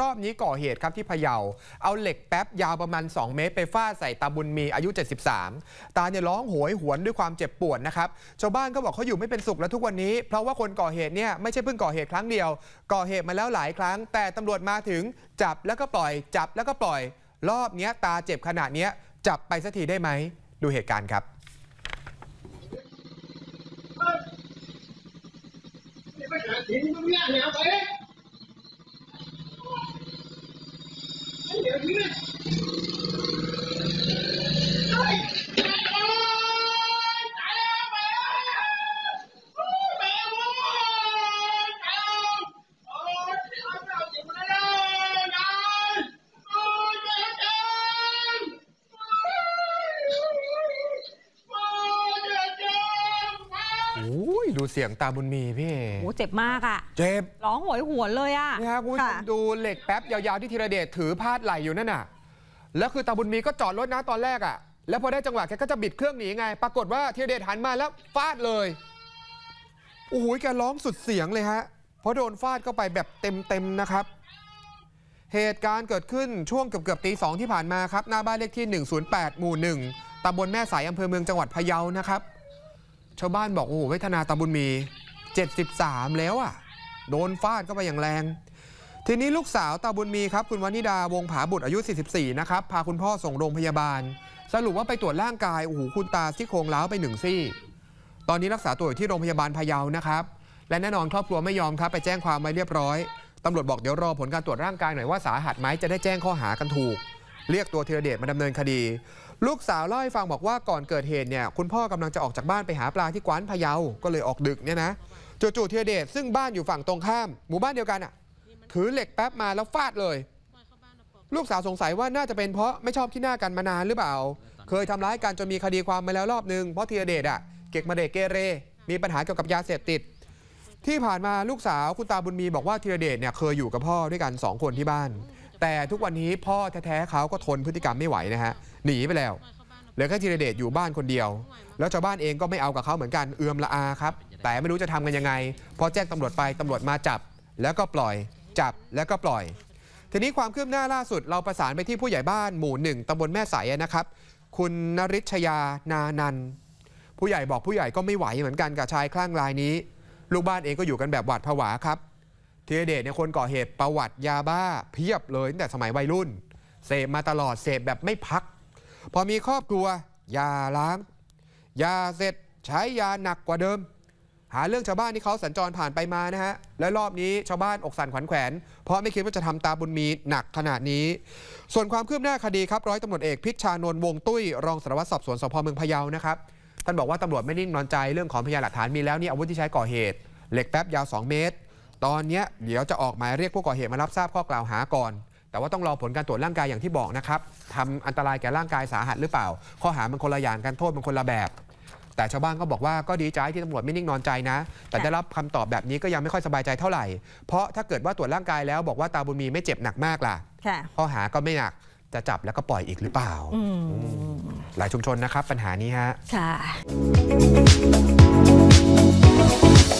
รอบนี้ก่อเหตุครับที่พะเยาเอาเหล็กแป๊บยาวประมาณ2เมตรไปฟาดใส่ตาบุญมีอายุ 73 ตาเนี่ยร้องโหยหวนด้วยความเจ็บปวดนะครับชาวบ้านก็บอกเขาอยู่ไม่เป็นสุขแล้วทุกวันนี้เพราะว่าคนก่อเหตุเนี่ยไม่ใช่เพิ่งก่อเหตุครั้งเดียวก่อเหตุมาแล้วหลายครั้ง แต่ตำรวจมาถึงจับแล้วก็ปล่อย จับแล้วก็ปล่อย รอบนี้ตาเจ็บขนาดนี้จับไปสักทีได้ไหมดูเหตุการณ์ครับ你们俩ไปโอ้ยดูเสียงตาบุญมีพี่โอ้เจ็บมากอ่ะเจ็บร้องโหยหวนเลยอ่ะนี่ัะคุณผู้ชมดูเหล็กแป๊บ ยาวๆที่ธีรเดชถือพาดไหลอยู่นั่นน่ะแล้วคือตาบุญมีก็จอดรถนะตอนแรกอ่ะ แล้วพอได้จังหวะแกก็จะบิดเครื่องหนีไงปรากฏว่าธีรเดชหันมาแล้วฟาดเลยโอ้ยแกร้องสุดเสียงเลยฮะเพราะโดนฟาดเข้าไปแบบเต็มๆนะครับ เหตุการณ์เกิดขึ้นช่วงเกือบๆตีสองที่ผ่านมาครับหน้าบ้านเลขที่ 108หมู่1ตำบลแม่สายอำเภอเมืองจังหวัดพะเยานะครับชาวบ้านบอกโอ้โเวทนาตาบุญมี 73 แล้วอะ่ะ โดนฟาดเข้าไปอย่างแรง ทีนี้ลูกสาวตาบุญมีครับคุณวานิดาวงผาบุตรอายุ 44 นะครับ พาคุณพ่อส่งโรงพยาบาล สรุปว่าไปตรวจร่างกายโอ้โหคุณตาซี่โครงเล้าไปหนึ่งซี่ ตอนนี้รักษาตัวอยู่ที่โรงพยาบาลพะเยานะครับ และแน่นอนครอบครัวไม่ยอมครับไปแจ้งความไว้เรียบร้อยตำรวจบอกเดี๋ยวรอผลการตรวจร่างกายหน่อยว่าสาหัสไหมจะได้แจ้งข้อหากันถูกเรียกตัวธีรเดชมาดำเนินคดี ลูกสาวเล่าให้ฟังบอกว่าก่อนเกิดเหตุเนี่ยคุณพ่อกำลังจะออกจากบ้านไปหาปลาที่กวานพะเยา ก็เลยออกดึกเนี่ยนะ จู่ๆธีรเดชซึ่งบ้านอยู่ฝั่งตรงข้าม หมู่บ้านเดียวกันอ่ะถือเหล็กแป๊บมาแล้วฟาดเลย ลูกสาวสงสัยว่าน่าจะเป็นเพราะไม่ชอบที่หน้ากันมานานหรือเปล่า เคยทำร้ายกันจนมีคดีความมาแล้วรอบนึงเพราะธีรเดชอ่ะเก็กมาเดกเกเร มีปัญหาเกี่ยวกับยาเสพติด ที่ผ่านมาลูกสาวคุณตาบุญมีบอกว่าธีรเดชเนี่ยเคยอยู่กับพ่อด้วยกัน2คนที่บ้านแต่ทุกวันนี้พ่อแท้ๆเขาก็ทนพฤติกรรมไม่ไหวนะฮะหนีไปแล้วเหลือแค่ธีรเดชอยู่บ้านคนเดียวแล้วชาวบ้านเองก็ไม่เอากับเขาเหมือนกันเอือมละอาครับ แต่ไม่รู้จะทำกันยังไงพอแจ้งตำรวจไปตำรวจมาจับ แล้วก็ปล่อยจับแล้วก็ปล่อย ทีนี้ความคืบหน้าล่าสุดเราประสานไปที่ผู้ใหญ่บ้านหมู่หนึ่งตำบลแม่สายนะครับ คุณนริชยานานันผู้ใหญ่บอกผู้ใหญ่ก็ไม่ไหวเหมือนกันกับชายคลั่งรายนี้ลูกบ้านเองก็อยู่กันแบบหวาดผวาครับธีรเดชเนี่ยคนก่อเหตุประวัติยาบ้าเพียบเลยตั้งแต่สมัยวัยรุ่น เสพมาตลอดเสพแบบไม่พัก พอมีครอบครัว ยาล้าง ยาเสร็จ ใช้ยาหนักกว่าเดิม หาเรื่องชาวบ้านที่เขาสัญจรผ่านไปมานะฮะและรอบนี้ชาวบ้านอกสั่นขวัญแขวนเพราะไม่คิดว่าจะทำตาบุญมีหนักขนาดนี้ ส่วนความคืบหน้าคดีครับ ร้อยตำรวจเอกพิชชานนท์วงตุ้ยรองสารวัตรสอบสวนสพเมืองพะเยานะครับท่านบอกว่าตำรวจไม่นิ่งนอนใจ เรื่องของพยานหลักฐานมีแล้วนี่อาวุธที่ใช้ก่อเหตุเหล็กแป๊บยาว 2 เมตรตอนนี้เดี๋ยวจะออกหมายเรียกผู้ก่อเหตุมารับทราบข้อกล่าวหาก่อนแต่ว่าต้องรอผลการตรวจร่างกายอย่างที่บอกนะครับทำอันตรายแก่ร่างกายสาหัสหรือเปล่า ข้อหามันคนละอย่างกันโทษมันคนละแบบ แต่ชาวบ้านก็บอกว่าก็ดีใจที่ตำรวจไม่นิ่งนอนใจนะ แต่ได้รับคำตอบแบบนี้ก็ยังไม่ค่อยสบายใจเท่าไหร่ เพราะถ้าเกิดว่าตรวจร่างกายแล้ว บอกว่าตาบุญมีไม่เจ็บหนักมากล่ะ ข้อหาก็ไม่หนักจะจับแล้วก็ปล่อยอีกหรือเปล่าหลายชุมชนนะครับ ปัญหานี้ฮะค่ะ